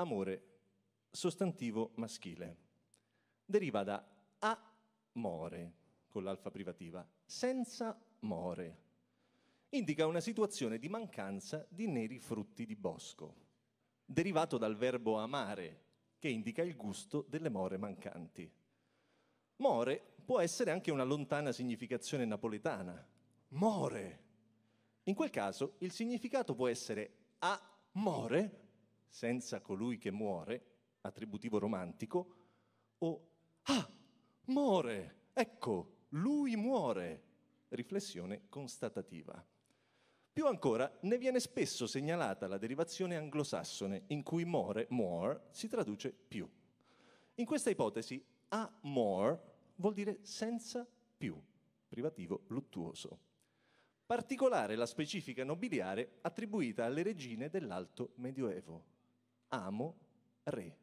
amore, sostantivo maschile. Deriva da amore, con l'alfa privativa, senza more. Indica una situazione di mancanza di neri frutti di bosco, derivato dal verbo amare, che indica il gusto delle more mancanti. More può essere anche una lontana significazione napoletana. More. In quel caso il significato può essere amore senza colui che muore, attributivo romantico, o ah, muore, ecco, lui muore, riflessione constatativa. Più ancora, ne viene spesso segnalata la derivazione anglosassone in cui more, more, si traduce più. In questa ipotesi, a more vuol dire senza più, privativo luttuoso. Particolare la specifica nobiliare attribuita alle regine dell'Alto Medioevo, amo re.